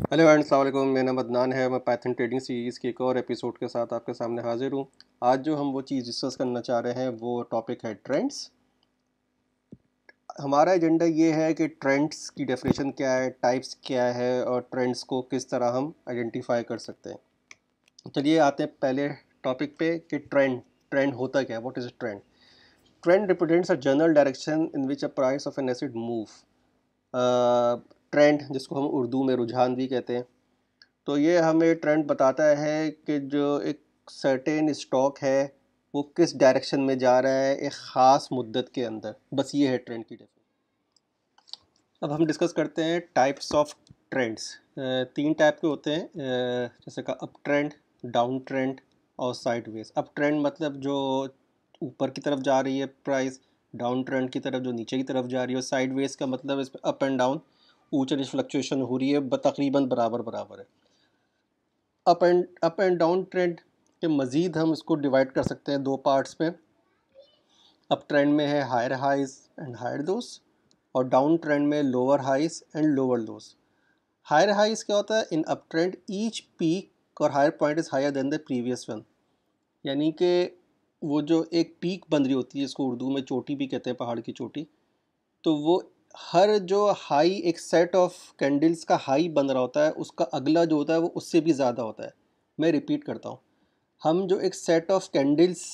hello and सलामकुम मेरा नाम अदनान है मैं पैथन ट्रेडिंग सीरीज़ के एक और एपिसोड के साथ आपके सामने हाजिर हूँ आज जो हम वो चीज़ डिस्कस करना चाह रहे हैं वो टॉपिक है ट्रेंड्स हमारा एजेंडा ये है कि ट्रेंड्स की डेफिनेशन क्या है टाइप्स क्या है और ट्रेंड्स को किस तरह हम आइडेंटिफाई कर सकते हैं चलिए आते हैं पहले टॉपिक पे कि ट्रेंड ट्रेंड होता क्या है what is a trend trend represents a general direction in which a price of an asset move trend जिसको हम उर्दू में रुझान भी कहते हैं तो ये हमें ट्रेंड बताता है कि जो एक सर्टेन स्टॉक है वो किस डायरेक्शन में जा रहा है एक ख़ास मुद्दत के अंदर बस ये है ट्रेंड की डेफिनेशन अब हम डिस्कस करते हैं टाइप्स ऑफ ट्रेंड्स तीन टाइप के होते हैं जैसे का अप ट्रेंड डाउन ट्रेंड और साइड वेज अप ट्रेंड मतलब जो ऊपर की तरफ जा रही है प्राइस डाउन ट्रेंड की तरफ जो नीचे की तरफ जा रही है और साइड वेज का मतलब इस पर अप एंड डाउन ऊंचा नीचे फ्लक्चुएशन हो रही है तकरीबन बराबर बराबर है up and up and down trend के मज़ीद हम इसको डिवाइड कर सकते हैं दो पार्ट्स में अप ट्रेंड में है higher highs and higher lows और डाउन ट्रेंड में lower highs and lower lows higher highs क्या होता है in up trend each peak और higher point is higher than the previous one यानी कि वो जो एक पीक बन रही होती है इसको उर्दू में चोटी भी कहते हैं पहाड़ की चोटी तो वो हर जो हाई एक सेट ऑफ कैंडल्स का हाई बन रहा होता है उसका अगला जो होता है वो उससे भी ज़्यादा होता है मैं रिपीट करता हूँ हम जो एक सेट ऑफ कैंडल्स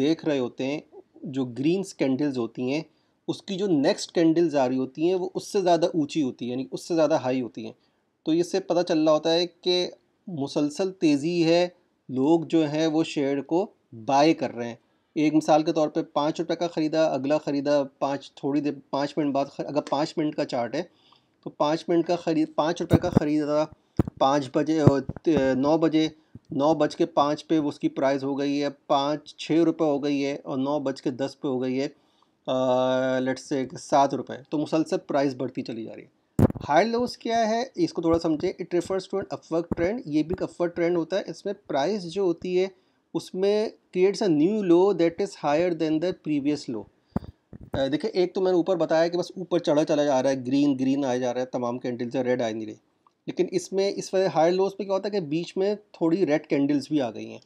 देख रहे होते हैं जो ग्रीन कैंडल्स होती हैं उसकी जो नेक्स्ट कैंडल्स आ रही होती हैं वो उससे ज़्यादा ऊंची होती है यानी उससे ज़्यादा हाई होती हैं तो इससे पता चल रहा होता है कि मुसलसल तेज़ी है लोग जो हैं वो शेयर को बाय कर रहे हैं एक मिसाल के तौर पे पाँच रुपये का ख़रीदा अगला ख़रीदा पाँच थोड़ी देर पाँच मिनट बाद अगर पाँच मिनट का चार्ट है तो पाँच मिनट का ख़रीद पाँच रुपये का ख़रीदा पाँच बजे नौ बजे नौ बज के पाँच पे उसकी प्राइस हो गई है पाँच छः रुपये हो गई है और नौ बज के दस पे हो गई है लेट्स से सात रुपये तो मुसलसल प्राइस बढ़ती चली जा रही है हायर लोस क्या है इसको थोड़ा समझें it refers to an upward trend ये भी एक अपवर्क ट्रेंड होता है इसमें प्राइस जो होती है उसमें creates a new low that is higher than the previous low देखिए एक तो मैंने ऊपर बताया कि बस ऊपर चढ़ा चला जा रहा है ग्रीन ग्रीन आया जा रहा है तमाम कैंडल्स है रेड आए नहीं रही लेकिन इसमें इस वजह हायर लोस पे क्या होता है कि बीच में थोड़ी रेड कैंडल्स भी आ गई हैं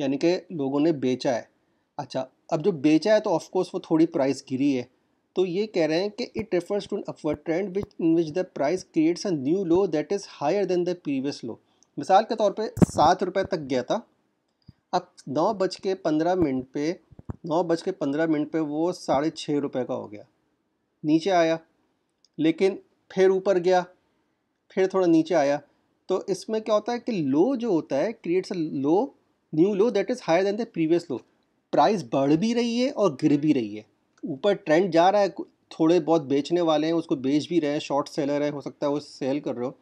यानी कि लोगों ने बेचा है अच्छा अब जो बेचा है तो ऑफकोर्स वो थोड़ी प्राइस गिरी है तो ये कह रहे हैं कि it refers to an upward trend which in which the price creates a new low that is higher than the previous low मिसाल के तौर पर सात रुपये तक गया था अब नौ बज के पंद्रह मिनट पे नौ बज के पंद्रह मिनट पे वो साढ़े छः रुपये का हो गया नीचे आया लेकिन फिर ऊपर गया फिर थोड़ा नीचे आया तो इसमें क्या होता है कि लो जो होता है creates a low new low that is higher than the previous low price बढ़ भी रही है और गिर भी रही है ऊपर ट्रेंड जा रहा है थोड़े बहुत बेचने वाले हैं उसको बेच भी रहे हैं शॉर्ट सेलर है हो सकता है वो सेल कर रहे हो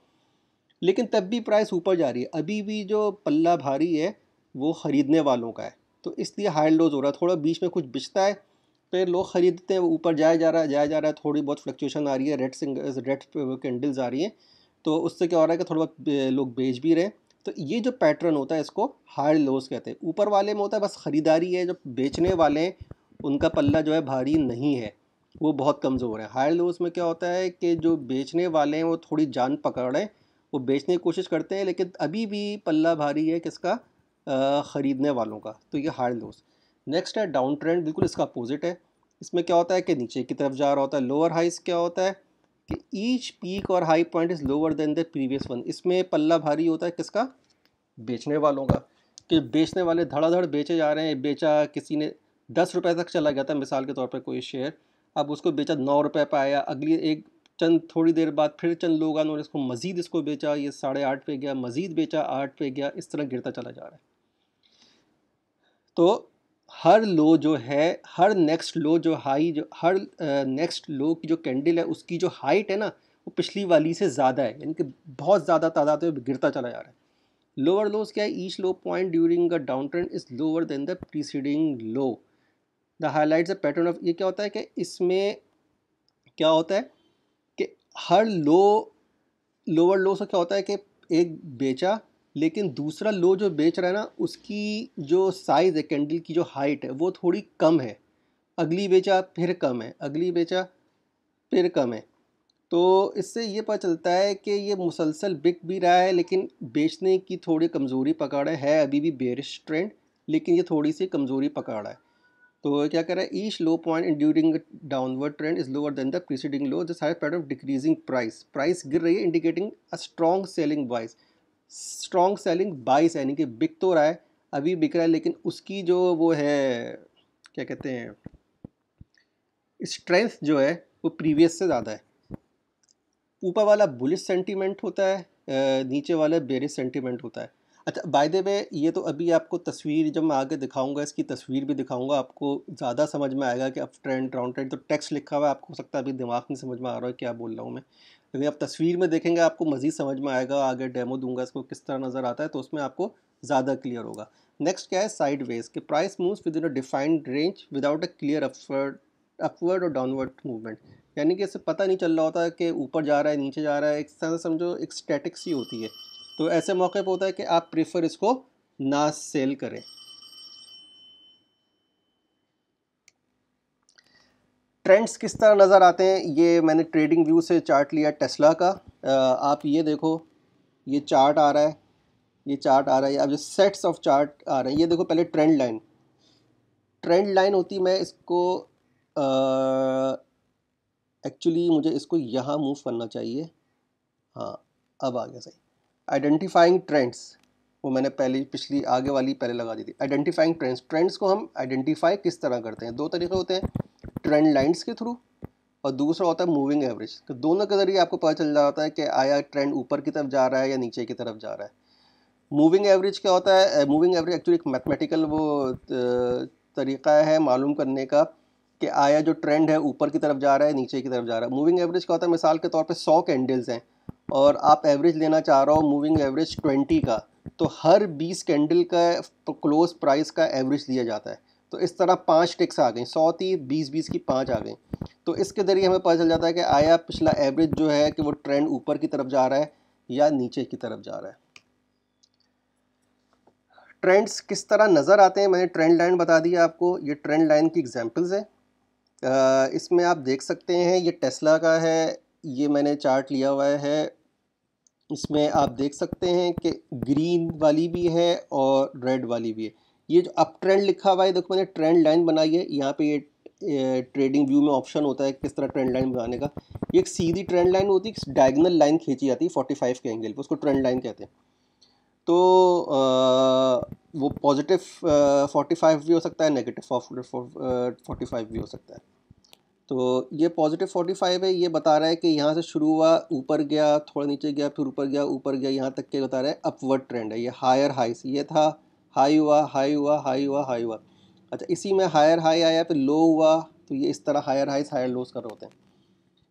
लेकिन तब भी प्राइस ऊपर जा रही है अभी भी जो पल्ला भारी है वो ख़रीदने वालों का है तो इसलिए हाई लोज हो रहा है थोड़ा बीच में कुछ बिचता है फिर लोग ख़रीदते हैं ऊपर जाया जा रहा है जाया जा रहा है थोड़ी बहुत फ्लक्चुएशन आ रही है रेड सिंग रेड कैंडल्स आ रही हैं तो उससे क्या हो रहा है कि थोड़ा बहुत लोग बेच भी रहे तो ये जो पैटर्न होता है इसको हायर लोस कहते हैं ऊपर वाले में होता है बस ख़रीदारी है जो बेचने वाले हैं उनका पल्ला जो है भारी नहीं है वो बहुत कमज़ोर है हायर लोज़ में क्या होता है कि जो बेचने वाले हैं वो थोड़ी जान पकड़ रहे हैं वो बेचने की कोशिश करते हैं लेकिन अभी भी पल्ला भारी है किसका ख़रीदने वालों का तो ये हार्ड लोस नेक्स्ट है डाउन ट्रेंड बिल्कुल इसका अपोजिट है इसमें क्या होता है कि नीचे की तरफ जा रहा होता है लोअर हाइस क्या होता है कि ईच पीक और high point is lower than the previous one इसमें पल्ला भारी होता है किसका बेचने वालों का कि बेचने वाले धड़ाधड़ बेचे जा रहे हैं बेचा किसी ने दस रुपये तक चला गया था मिसाल के तौर पर कोई शेयर अब उसको बेचा नौ रुपये पर आया अगली एक चंद थोड़ी देर बाद फिर चंद लोग और इसको मज़ीद इसको बेचा ये साढ़े आठ पे गया मज़ीद बेचा आठ पे गया इस तरह गिरता चला जा रहा है तो हर लो जो है हर नेक्स्ट लो जो हाई जो हर नेक्स्ट लो की जो कैंडल है उसकी जो हाइट है ना वो पिछली वाली से ज़्यादा है यानी कि बहुत ज़्यादा तादाद में गिरता चला जा रहा है लोअर लोज क्या है each low point during the down trend is lower than the preceding low the highlights the pattern of ये क्या होता है कि इसमें क्या होता है कि हर लो लोअर लो से क्या होता है कि एक बेचा लेकिन दूसरा लो जो बेच रहा है ना उसकी जो साइज़ है कैंडल की जो हाइट है वो थोड़ी कम है अगली बेचा फिर कम है अगली बेचा फिर कम है तो इससे ये पता चलता है कि ये मुसलसल बिक भी रहा है लेकिन बेचने की थोड़ी कमज़ोरी पकड़ है अभी भी बेरिश ट्रेंड लेकिन ये थोड़ी सी कमज़ोरी पकड़ है तो क्या कह रहा है each low point during downward trend is lower than the preceding low this pattern of decreasing price price गिर रही है indicating a strong selling wise strong selling bias यानी कि बिक तो रहा है अभी बिक रहा है लेकिन उसकी जो वो है क्या कहते हैं स्ट्रेंथ जो है वो प्रीवियस से ज़्यादा है ऊपर वाला बुलिश सेंटीमेंट होता है नीचे वाला बेरिश सेंटीमेंट होता है अच्छा बाय द वे ये तो अभी आपको तस्वीर जब मैं आगे दिखाऊंगा इसकी तस्वीर भी दिखाऊंगा आपको ज़्यादा समझ में आएगा कि अब ट्रेंड राउंड ट्रेंड तो टेक्स्ट लिखा हुआ है आपको हो सकता है अभी दिमाग नहीं समझ में आ रहा है क्या बोल रहा हूँ मैं लेकिन आप तस्वीर में देखेंगे आपको मज़ीद समझ में आएगा आगे डेमो दूंगा इसको किस तरह नज़र आता है तो उसमें आपको ज़्यादा क्लियर होगा नेक्स्ट क्या है साइड वेज के price moves within a defined range without a clear upward upward और डाउनवर्ड मूवमेंट यानी कि इससे पता नहीं चल रहा होता कि ऊपर जा रहा है नीचे जा रहा है एक तरह समझो एक स्टैटिक्स ही होती है तो ऐसे मौके पर होता है कि आप प्रेफर इसको ना सेल करें ट्रेंड्स किस तरह नज़र आते हैं ये मैंने ट्रेडिंग व्यू से चार्ट लिया टेस्ला का आप ये देखो ये चार्ट आ रहा है ये चार्ट आ रहा है अब जो सेट्स ऑफ चार्ट आ रहे हैं ये देखो पहले ट्रेंड लाइन ट्रेंड लाइन होती मैं इसको एक्चुअली मुझे इसको यहाँ मूव करना चाहिए हाँ अब आ गया सही आइडेंटिफाइंग ट्रेंड्स वो मैंने पहले पिछली आगे वाली पहले लगा दी थी आइडेंटिफाइंग ट्रेंड्स ट्रेंड्स को हम आइडेंटिफाई किस तरह करते हैं दो तरीके होते हैं ट्रेंड लाइंस के थ्रू और दूसरा होता है मूविंग एवरेज तो दोनों के जरिए आपको पता चल जाता है कि आया ट्रेंड ऊपर की तरफ जा रहा है या नीचे की तरफ जा रहा है मूविंग एवरेज क्या होता है मूविंग एवरेज एक्चुअली एक मैथमेटिकल वो तरीका है मालूम करने का कि आया जो ट्रेंड है ऊपर की तरफ जा रहा है नीचे की तरफ जा रहा है मूविंग एवरेज क्या होता है मिसाल के तौर पर सौ कैंडल्स हैं और आप एवरेज लेना चाह रहे हो मूविंग एवरेज ट्वेंटी का तो हर बीस कैंडल का क्लोज प्राइस का एवरेज लिया जाता है तो इस तरह पाँच टिक्स आ गई सौ थी बीस बीस की पाँच आ गई तो इसके ज़रिए हमें पता चल जाता है कि आया पिछला एवरेज जो है कि वो ट्रेंड ऊपर की तरफ जा रहा है या नीचे की तरफ जा रहा है ट्रेंड्स किस तरह नज़र आते हैं मैंने ट्रेंड लाइन बता दी आपको ये ट्रेंड लाइन की एग्जाम्पल्स है इसमें आप देख सकते हैं ये टेस्ला का है ये मैंने चार्ट लिया हुआ है इसमें आप देख सकते हैं कि ग्रीन वाली भी है और रेड वाली भी है ये जो अप ट्रेंड लिखा हुआ है देखो मैंने ट्रेंड लाइन बनाई है यहाँ पे ये ट्रेडिंग व्यू में ऑप्शन होता है किस तरह ट्रेंड लाइन बनाने का ये एक सीधी ट्रेंड लाइन होती है डायगनल लाइन खींची जाती है फोर्टी फाइव के एंगल पर उसको ट्रेंड लाइन कहते हैं तो आ, वो पॉजिटिव फोर्टी फाइव भी हो सकता है नेगेटिव फोर्टी फाइव भी हो सकता है तो ये पॉजिटिव फोर्टी फाइव है ये बता रहा है कि यहाँ से शुरू हुआ ऊपर गया थोड़ा नीचे गया फिर ऊपर गया ऊपर गया यहाँ तक के बता रहा है अपवर्ड ट्रेंड है ये हायर हाइस ये था हाई हुआ हाई हुआ हाई हुआ हाई हुआ अच्छा इसी में हायर हाई आया तो लो हुआ तो ये इस तरह हायर हाई हायर लोस कर रहे होते हैं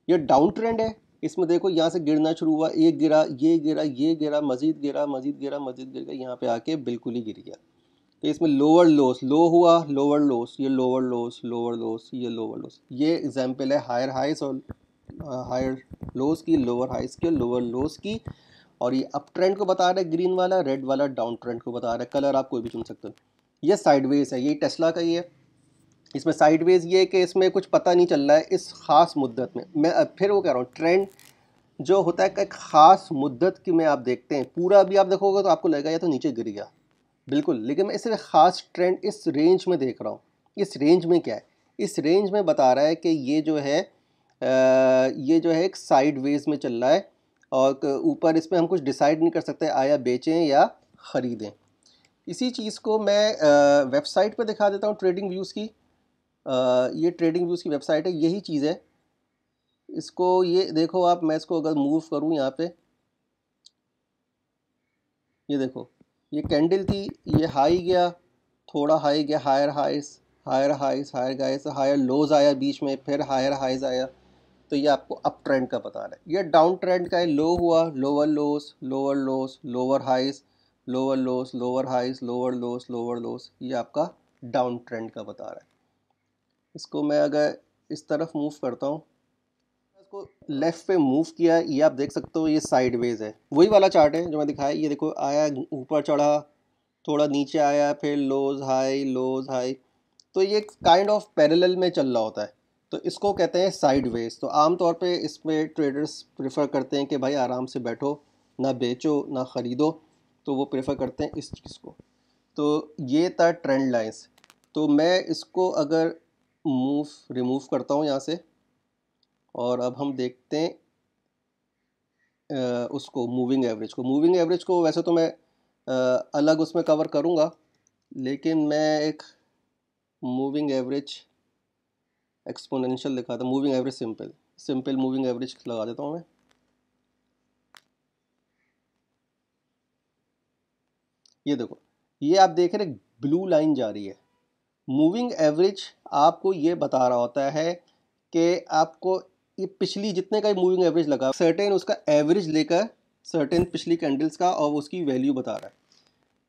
ये डाउन ट्रेंड है इसमें देखो यहाँ से गिरना शुरू हुआ एक गिरा ये गिरा ये गिरा मजीद गिरा मजीद गिरा मजीद गिर गया यहाँ पे आके बिल्कुल ही गिर गया तो इसमें लोअर लोस लो हुआ लोअर लोस ये लोअर लोस लोअर लोस ये लोअर लोस ये एग्जाम्पल है हायर हाइस और हायर uh, लोस की लोअर हाइस की लोअर लोस की और ये अप ट्रेंड को बता रहा है ग्रीन वाला रेड वाला डाउन ट्रेंड को बता रहा है कलर आप कोई भी चुन सकते हो ये साइडवेज है ये टेस्ला का ही है इसमें साइडवेज ये है कि इसमें कुछ पता नहीं चल रहा है इस ख़ास मुद्दत में मैं फिर वो कह रहा हूँ ट्रेंड जो होता है एक ख़ास मुद्दत की में आप देखते हैं पूरा अभी आप देखोगे तो आपको लगेगा या तो नीचे गिर गया बिल्कुल लेकिन मैं इसे ख़ास ट्रेंड इस रेंज में देख रहा हूँ इस रेंज में क्या है इस रेंज में बता रहा है कि ये जो है आ, ये जो है एक साइड वेज में चल रहा है और ऊपर इसमें हम कुछ डिसाइड नहीं कर सकते आया बेचें या ख़रीदें इसी चीज़ को मैं वेबसाइट पर दिखा देता हूँ ट्रेडिंग व्यूज़ की आ, ये ट्रेडिंग व्यूज़ की वेबसाइट है यही चीज़ है इसको ये देखो आप मैं इसको अगर मूव करूँ यहाँ पे ये देखो ये कैंडल थी ये हाई गया थोड़ा हाई गया हायर हाइस हायर हाइस हायर गाइस हायर लोज आया बीच में फिर हायर हाइस आया तो ये आपको अप ट्रेंड का बता रहा है ये डाउन ट्रेंड का है लो हुआ lower lows lower lows lower highs lower lows lower highs lower lows lower lows ये आपका डाउन ट्रेंड का बता रहा है इसको मैं अगर इस तरफ मूव करता हूँ इसको लेफ़्ट पे मूव किया ये आप देख सकते हो ये साइडवेज है वही वाला चार्ट है जो मैं दिखाया ये देखो आया ऊपर चढ़ा थोड़ा नीचे आया फिर लोज हाई लोज हाई तो ये काइंड ऑफ पैरेलल में चल रहा होता है तो इसको कहते हैं साइड वेज तो आमतौर पर इसमें ट्रेडर्स प्रेफर करते हैं कि भाई आराम से बैठो ना बेचो ना ख़रीदो तो वो प्रेफर करते हैं इस चीज़ को तो ये था ट्रेंड लाइंस तो मैं इसको अगर मूव रिमूव करता हूँ यहाँ से और अब हम देखते हैं आ, उसको मूविंग एवरेज को मूविंग एवरेज को वैसे तो मैं आ, अलग उसमें कवर करूँगा लेकिन मैं एक मूविंग एवरेज एक्सपोनेंशियल दिखाता हूँ moving average simple simple moving average लगा देता हूँ मैं ये देखो ये आप देख रहे ब्लू लाइन जा रही है मूविंग एवरेज आपको ये बता रहा होता है कि आपको ये पिछली जितने का मूविंग एवरेज लगा सर्टेन उसका एवरेज लेकर सर्टेन पिछली कैंडल्स का और उसकी वैल्यू बता रहा है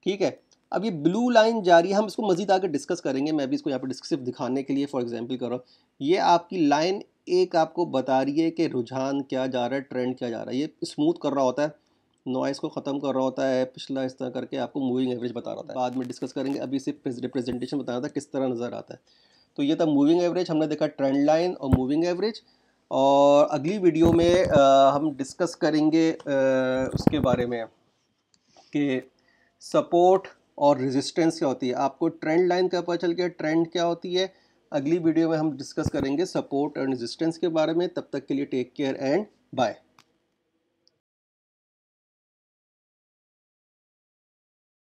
ठीक है अब ये ब्लू लाइन जा रही है हम इसको मज़ीद आकर डिस्कस करेंगे मैं भी इसको यहाँ पर डिस्कसिव दिखाने के लिए फॉर एग्ज़ाम्पल कर रहा हूँ ये आपकी लाइन एक आपको बता रही है कि रुझान क्या जा रहा है ट्रेंड क्या जा रहा है ये स्मूथ कर रहा होता है नॉइज़ को ख़त्म कर रहा होता है पिछला इस तरह करके आपको मूविंग एवरेज बता रहा था बाद में डिस्कस करेंगे अभी इसे रिप्रेजेंटेशन बताना था किस तरह नज़र आता है तो ये था मूविंग एवरेज हमने देखा ट्रेंड लाइन और मूविंग एवरेज और अगली वीडियो में आ, हम डिस्कस करेंगे आ, उसके बारे में कि सपोर्ट और रेजिस्टेंस क्या होती है आपको ट्रेंड लाइन का पता चल गया ट्रेंड क्या होती है अगली वीडियो में हम डिस्कस करेंगे सपोर्ट एंड रेजिस्टेंस के बारे में तब तक के लिए टेक केयर एंड बाय